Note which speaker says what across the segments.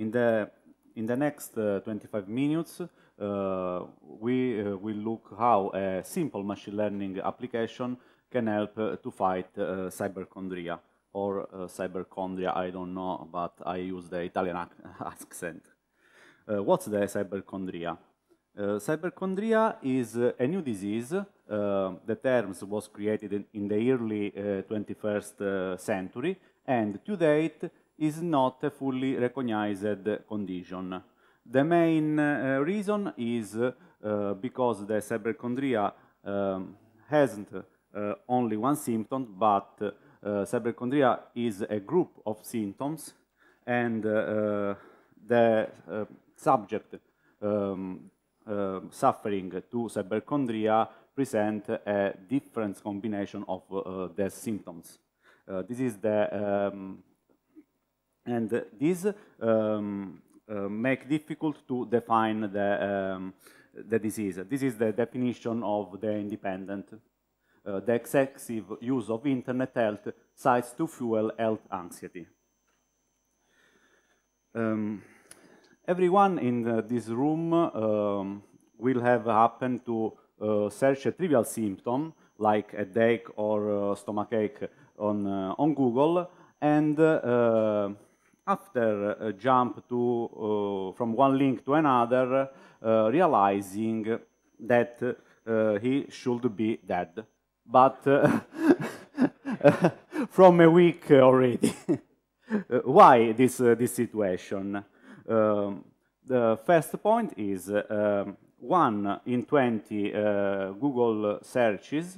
Speaker 1: In the, in the next uh, 25 minutes, uh, we uh, will look how a simple machine learning application can help to fight cyberchondria or cyberchondria, I don't know, but I use the Italian accent. what's the cyberchondria? Uh, cyberchondria is a new disease. Uh, the term was created in, in the early 21st century, and to date, is not a fully recognized condition. The main uh, reason is uh, because the cyberchondria um, hasn't uh, only one symptom, but uh, cyberchondria is a group of symptoms, and uh, the uh, subject um, suffering to cyberchondria present a different combination of the symptoms. this is the um, and these um, uh, make difficult to define the, um, the disease. This is the definition of the independent. Uh, the excessive use of internet health sites to fuel health anxiety. Um, everyone in the, this room um, will have happened to uh, search a trivial symptom like a headache or uh, stomachache on, uh, on Google and uh, after a uh, jump to, uh, from one link to another, uh, realizing that he should be dead. But from a week already. why this, this situation? Um, the first point is one in 20 uh, Google searches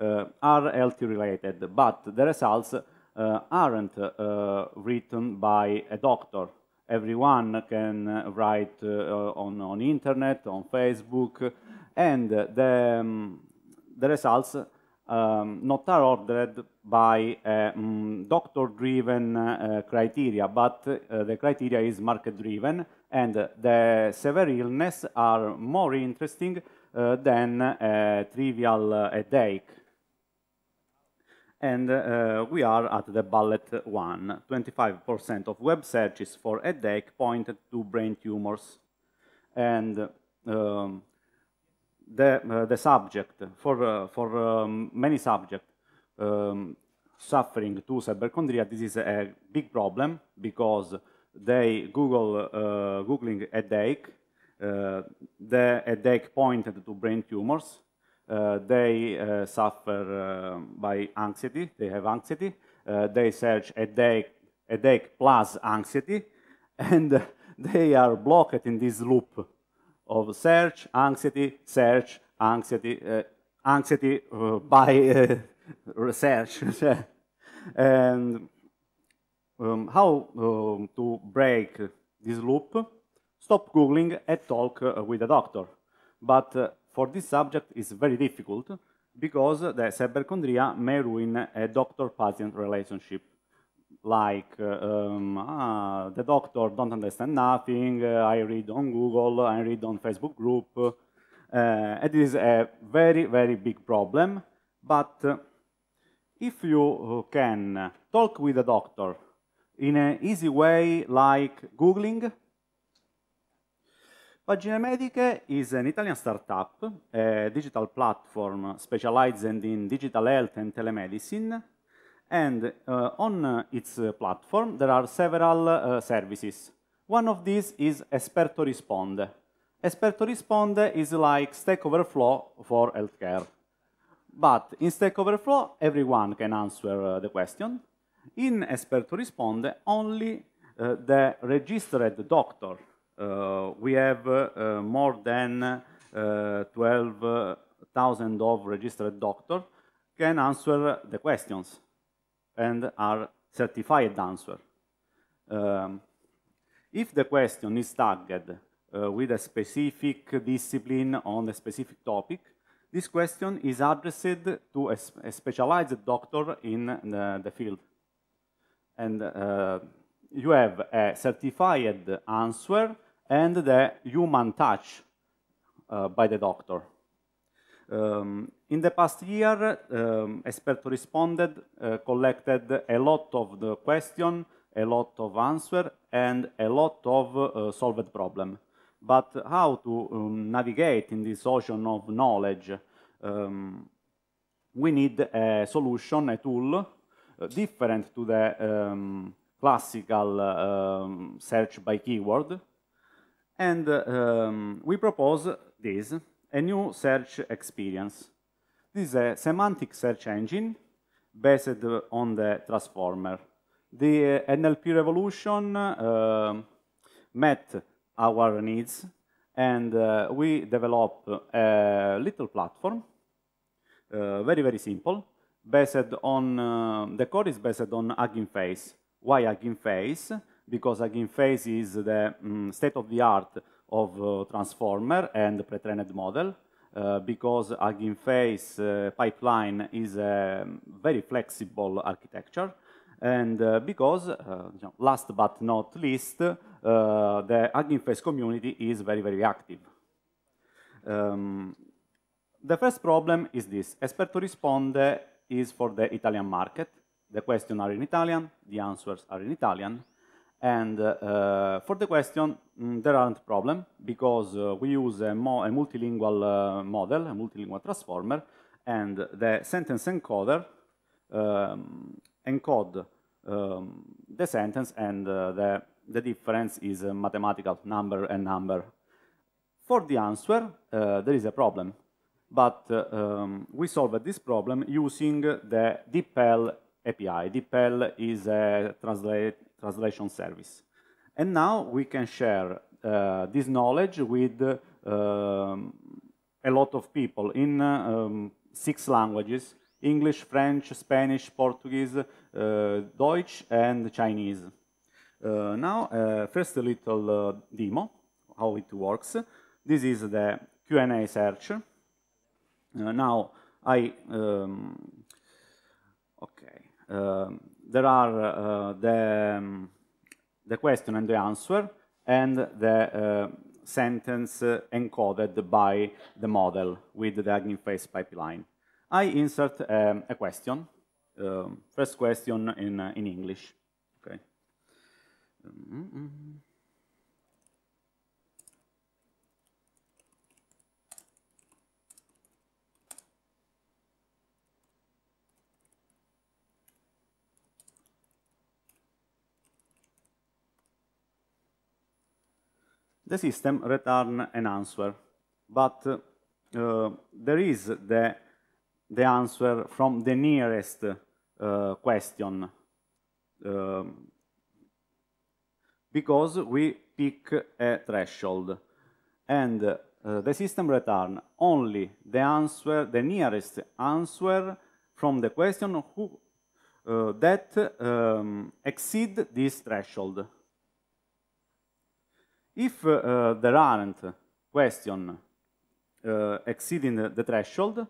Speaker 1: uh, are health related, but the results uh, aren't uh, written by a doctor. Everyone can uh, write on, on internet, on Facebook, and the, um, the results um, not are ordered by um, doctor-driven uh, criteria, but uh, the criteria is market-driven, and the severe illness are more interesting than trivial headache and uh, we are at the bullet one. 25% of web searches for deck pointed to brain tumors. And um, the, uh, the subject, for, uh, for um, many subjects um, suffering to cyberchondria, this is a big problem because they Google, uh, Googling headache, uh, the deck pointed to brain tumors, uh, they uh, suffer uh, by anxiety, they have anxiety, they search a day plus anxiety, and they are blocked in this loop of search, anxiety, search, anxiety, uh, anxiety uh, by uh, research. and um, how um, to break this loop? Stop Googling and talk with a doctor. But for this subject is very difficult because the cyberchondria may ruin a doctor-patient relationship like uh, um, ah, the doctor don't understand nothing, uh, I read on Google, I read on Facebook group. Uh, it is a very, very big problem, but uh, if you can talk with the doctor in an easy way like Googling, Pagine Mediche is an Italian startup, a digital platform specialized in digital health and telemedicine. And uh, on its platform, there are several uh, services. One of these is Esperto Risponde. Esperto Risponde is like Stack Overflow for healthcare. But in Stack Overflow, everyone can answer uh, the question. In Esperto Risponde, only uh, the registered doctor uh, we have uh, uh, more than 12,000 of registered doctors can answer the questions and are certified answer. Um, if the question is tagged uh, with a specific discipline on a specific topic, this question is addressed to a, a specialized doctor in the, the field. And uh, you have a certified answer and the human touch uh, by the doctor. Um, in the past year, um, experts responded, uh, collected a lot of the question, a lot of answer, and a lot of uh, solved problem. But how to um, navigate in this ocean of knowledge? Um, we need a solution, a tool, uh, different to the um, classical uh, um, search by keyword, and um, we propose this, a new search experience. This is a semantic search engine based on the transformer. The uh, NLP revolution uh, met our needs and uh, we developed a little platform, uh, very, very simple, based on, um, the code is based on Hugging Face. Why Hugging Face? because AginPhase is the um, mm, state-of-the-art of uh, transformer and pre-trained model uh, because AginPhase uh, pipeline is a very flexible architecture and uh, because, uh, you know, last but not least, uh, the AginPhase community is very, very active. Um, the first problem is this. Esperto Risponde is for the Italian market. The questions are in Italian, the answers are in Italian, and uh, uh, for the question, mm, there aren't problem because uh, we use a, mo a multilingual uh, model, a multilingual transformer, and the sentence encoder um, encode um, the sentence and uh, the, the difference is a mathematical number and number. For the answer, uh, there is a problem, but um, we solved this problem using the DeepL API. DeepL is a translate translation service. And now we can share uh, this knowledge with uh, a lot of people in um, six languages, English, French, Spanish, Portuguese, uh, Deutsch, and Chinese. Uh, now, uh, first a little demo, how it works. This is the Q&A search. now, I um, okay. Um, there are uh, the, um, the question and the answer and the uh, sentence uh, encoded by the model with the Face pipeline. I insert um, a question, um, first question in, in English. Okay. Mm -hmm. the system return an answer. But uh, there is the, the answer from the nearest uh, question um, because we pick a threshold and uh, the system return only the answer, the nearest answer from the question who, uh, that um, exceed this threshold. If uh, there aren't question uh, exceeding the, the, threshold,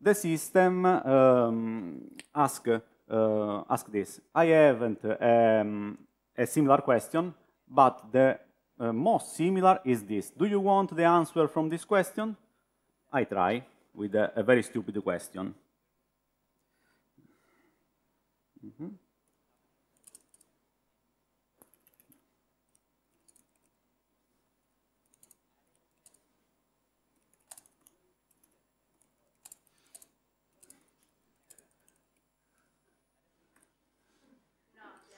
Speaker 1: the system um, uh, ask this. I haven't um, a similar question, but the uh, most similar is this. Do you want the answer from this question? I try with a, a very stupid question. Mm -hmm.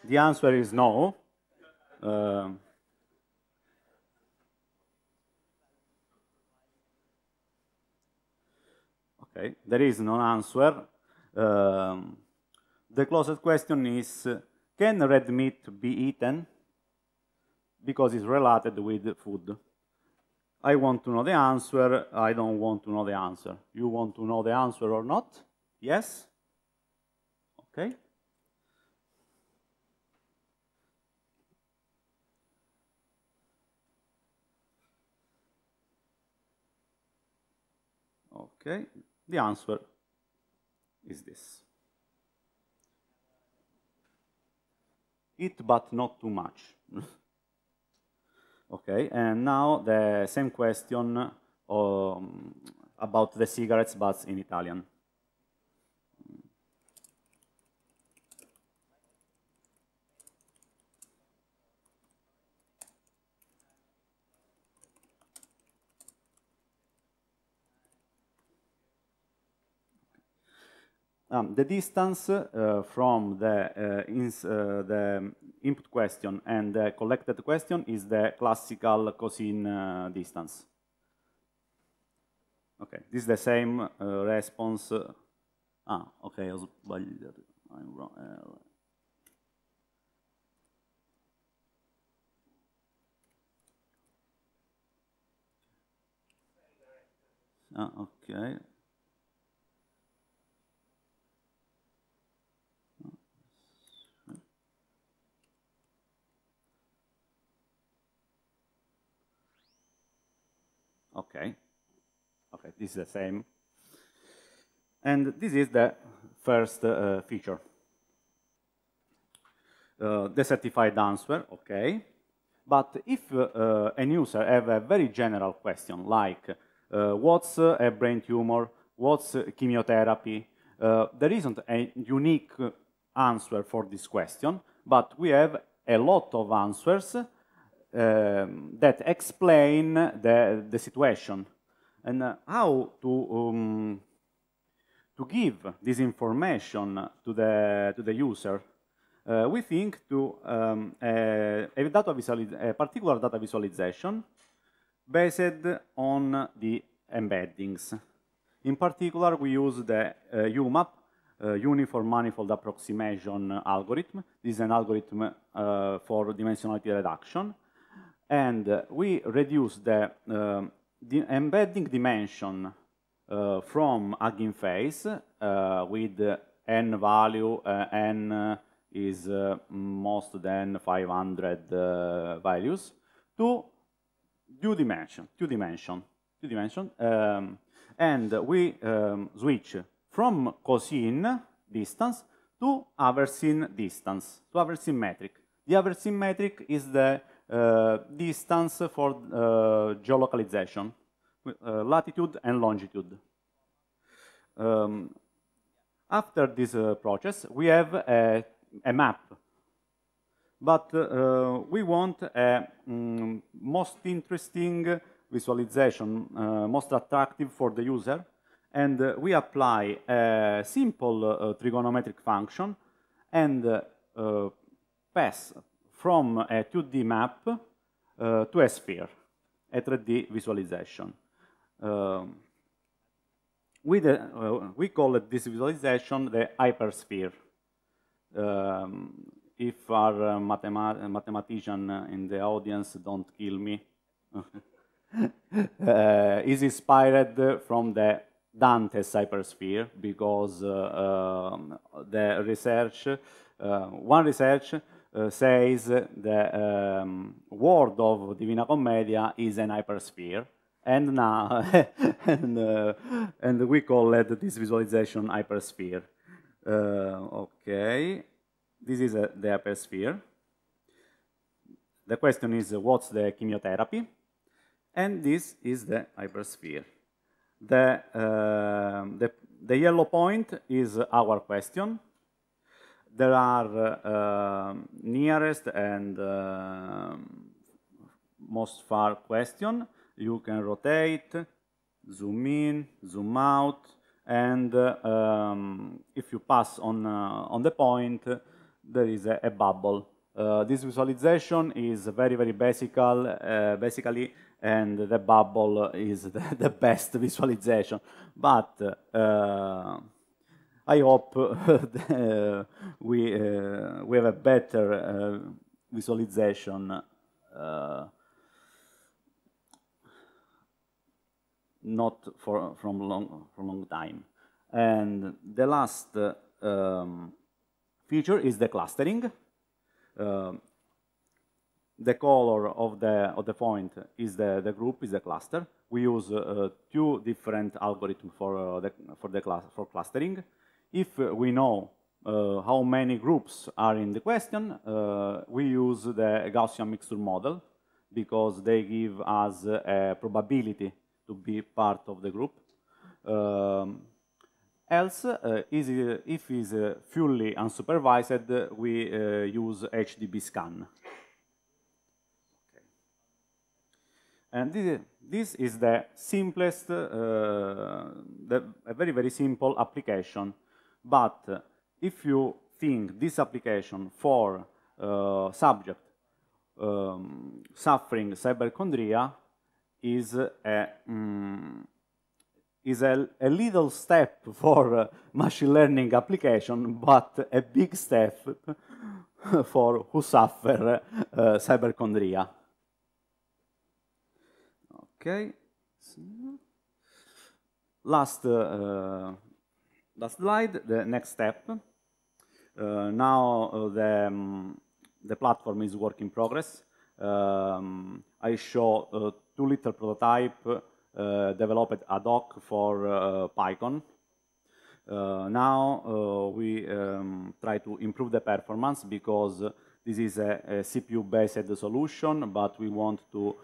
Speaker 1: The answer is no. Uh, okay, there is no answer. Um, the closest question is, can red meat be eaten? Because it's related with food. I want to know the answer, I don't want to know the answer. You want to know the answer or not? Yes? Okay. Okay, the answer is this. it, but not too much. okay, and now the same question um, about the cigarettes but in Italian. Um, the distance uh, from the, uh, uh, the, input question and the collected question is the classical cosine distance. Okay, this is the same response. ah, okay, I'm wrong. Ah, okay. Okay. Okay, this is the same. And this is the first uh, feature. Uh, the certified answer, okay. But if uh, uh, an user have a very general question like uh, what's a brain tumor, what's chemotherapy, uh, there isn't a unique answer for this question, but we have a lot of answers um, that explain the, the situation and uh, how to um, to give this information to the to the user. Uh, we think to um, a, a, data a particular data visualization based on the embeddings. In particular, we use the uh, UMAP, uh, Uniform Manifold Approximation Algorithm. This is an algorithm uh, for dimensionality reduction and uh, we reduce the, um, the embedding dimension uh, from hugging face uh, with n value, n is most than 500 values, to two dimension, two dimension, two dimension, um, and we um, switch from cosine distance to aversine distance, to aversine metric. The aversine metric is the uh, distance for uh, geolocalization, uh, latitude and longitude. Um, after this process, we have a, a map but uh, we want a mm, most interesting visualization, uh, most attractive for the user, and uh, we apply a simple trigonometric function and pass from a 2D map uh, to a sphere, a 3D visualization. Um, we, uh, we call this visualization the hypersphere. Um, if our uh, uh, mathematician uh, in the audience don't kill me, uh, is inspired from the Dante hypersphere because uh, um, the research, uh, one research uh, says the um, world of Divina Commedia is an hypersphere, and now and, uh, and we call it this visualization hypersphere. Uh, okay, this is uh, the hypersphere. The question is, uh, what's the chemotherapy? And this is the hypersphere. The, uh, the, the yellow point is our question there are uh, nearest and uh, most far question. You can rotate, zoom in, zoom out, and um, if you pass on, uh, on the point, there is a, a bubble. Uh, this visualization is very, very basical, uh, basically, and the bubble is the, the best visualization. But uh, I hope uh, we uh, we have a better uh, visualization. Uh, not for from long from long time, and the last uh, um, feature is the clustering. Um, the color of the of the point is the the group is the cluster. We use uh, two different algorithms for the for the class for clustering. If we know uh, how many groups are in the question, uh, we use the Gaussian mixture model because they give us a probability to be part of the group. Um, else, uh, is, if it is uh, fully unsupervised, uh, we uh, use HDB scan. Okay. And this, this, is the simplest, the, a very, very simple application but if you think this application for uh, subject um, suffering cyberchondria is a, mm, is a, a, little step for uh, machine learning application, but a big step for who suffer uh, cyberchondria. Okay. Last uh, the slide, the next step. Uh, now uh, the, um, the platform is work in progress. Um, I show uh, two little prototype uh, developed ad hoc for uh, Python. Uh, now we um, try to improve the performance because this is a, a CPU-based solution, but we want to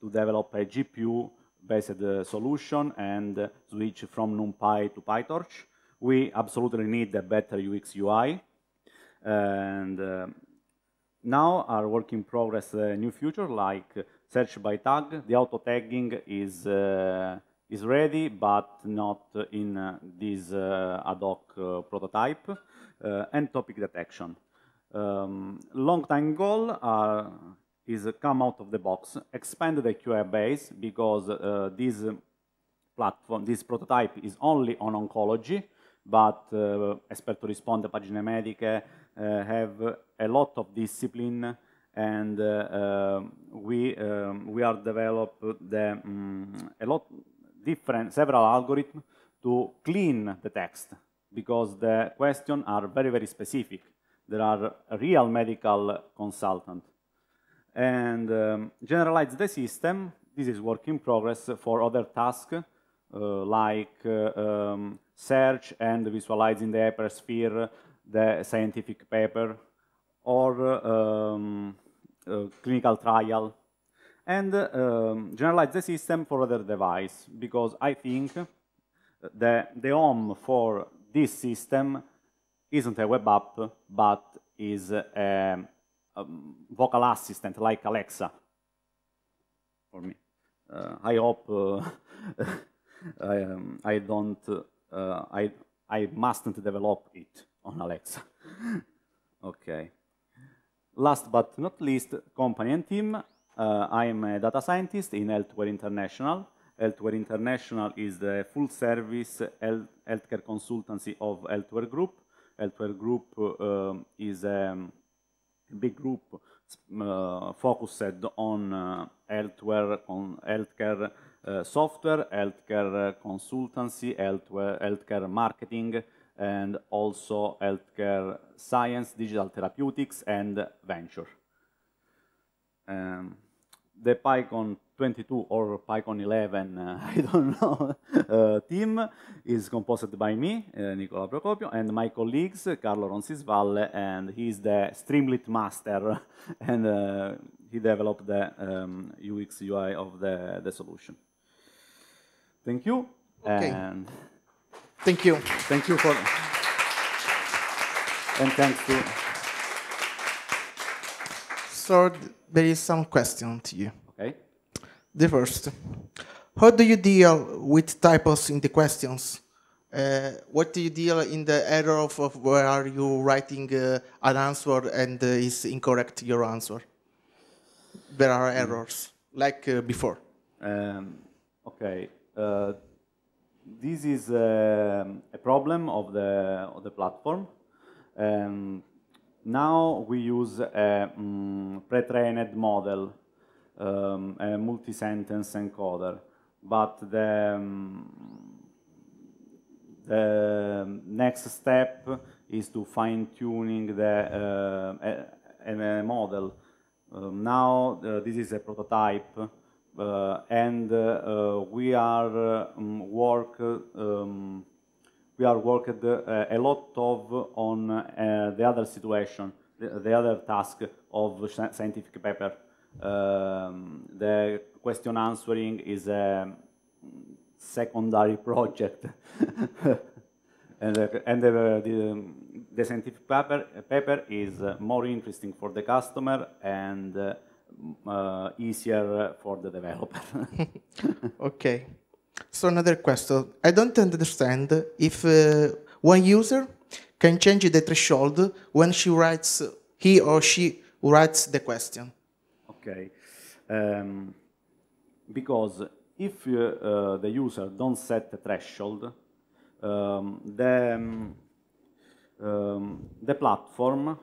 Speaker 1: to develop a GPU based uh, solution and uh, switch from NumPy to PyTorch. We absolutely need a better UX UI. And uh, now our work in progress uh, new feature like search by tag. The auto tagging is uh, is ready, but not in uh, this ad hoc prototype. and topic detection. Um, long time goal are is come out of the box, expand the QA base because uh, this platform, this prototype is only on oncology, but uh, Esperto the Pagine Mediche uh, have a lot of discipline and uh, um, we, um, we are developed the, um, a lot different, several algorithms to clean the text because the questions are very, very specific. There are real medical consultants and um, generalize the system. This is work in progress for other tasks uh, like uh, um, search and visualizing the hypersphere, the scientific paper, or uh, um, uh, clinical trial. And uh, um, generalize the system for other device because I think the, the home for this system isn't a web app, but is a um, um, vocal assistant like Alexa for me. Uh, I hope uh, I, um, I, don't, uh, I, I mustn't develop it on Alexa. okay. Last but not least, company and team. Uh, I'm a data scientist in Healthware International. Healthware International is the full-service healthcare consultancy of Healthware Group. Healthware Group uh, um, is a um, big group uh, focused on uh, healthcare, on healthcare uh, software, healthcare uh, consultancy, healthcare, healthcare marketing, and also healthcare science, digital therapeutics, and venture. Um, the PyCon 22 or PyCon 11, uh, I don't know, uh, team is composed by me, uh, Nicola Procopio, and my colleagues, Carlo Ronsisvalle, and he is the Streamlit master, and uh, he developed the um, UX UI of the, the solution. Thank you. Okay. And thank you. Thank you for...
Speaker 2: And thanks to... Lord, there is some question to you. Okay. The first, how do you deal with typos in the questions? Uh, what do you deal in the error of, of where are you writing uh, an answer and uh, is incorrect your answer? There are hmm. errors
Speaker 1: like uh, before. Um, okay, uh, this is um, a problem of the of the platform. Um, now we use a um, pre-trained model, um, a multi-sentence encoder, but the, um, the next step is to fine-tuning the uh, a, a model. Um, now uh, this is a prototype, uh, and uh, we are um, work um, we are working uh, a lot of on uh, the other situation, the, the other task of scientific paper. Um, the question answering is a secondary project. and, and the, the, scientific paper, paper is uh, more interesting for the customer and easier for the developer. okay.
Speaker 2: So another question. I don't understand if uh, one user can change the threshold when she writes, he or she writes the question.
Speaker 1: Okay. Um, because if uh, uh, the user don't set the threshold, um, the, um, the platform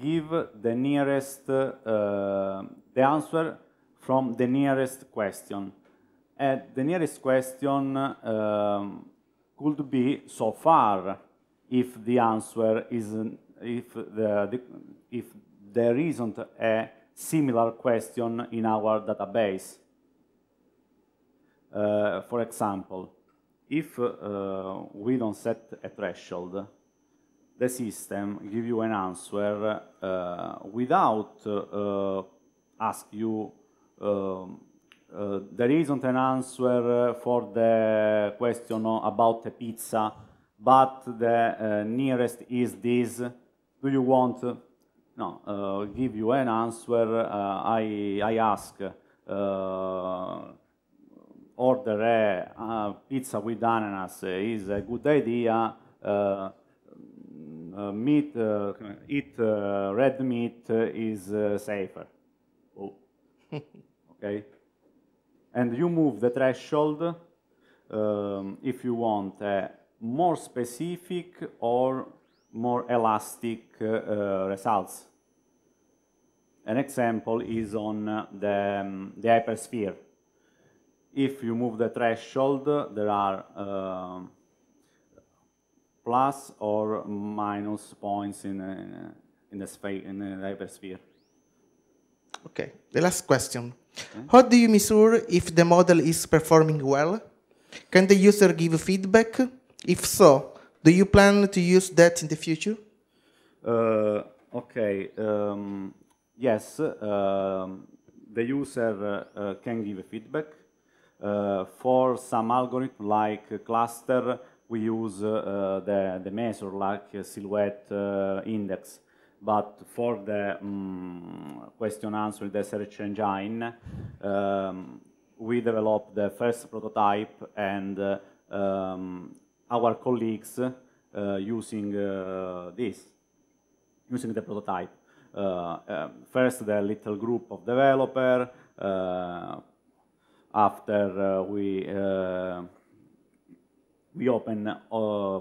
Speaker 1: give the nearest, uh, the answer from the nearest question. And the nearest question um, could be so far if the answer is if, the, the, if there isn't a similar question in our database. Uh, for example, if uh, we don't set a threshold, the system give you an answer uh, without uh, ask you um, uh, there isn't an answer uh, for the question about the pizza, but the uh, nearest is this. Do you want? Uh, no, give you an answer. I, I ask, order a pizza with ananas is a good idea. Uh, meat, uh, eat uh, red meat is safer. Oh. okay and you move the threshold um, if you want a uh, more specific or more elastic uh, uh results. An example is on uh, the, um, the hypersphere. If you move the threshold, there are uh, plus or minus points in, in, the, in the hypersphere. Okay, the last question.
Speaker 2: How do you measure if the model is performing well? Can the user give feedback? If so, do you plan to use that in the future?
Speaker 1: Uh, okay. Um, yes, um, the user uh, uh can give feedback. Uh, for some algorithm like cluster, we use uh, the, the measure like silhouette index but for the um, question answer the search engine, um, we developed the first prototype and uh, um, our colleagues uh, using uh, this, using the prototype. Uh, um, first, the little group of developer. Uh, after uh, we we open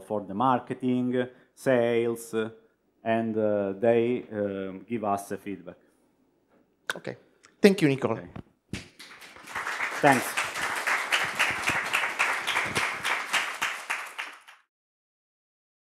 Speaker 1: for the marketing, sales, and uh, they um, give us a feedback.
Speaker 2: Okay. Thank you, Nicole. Okay.
Speaker 1: Thanks.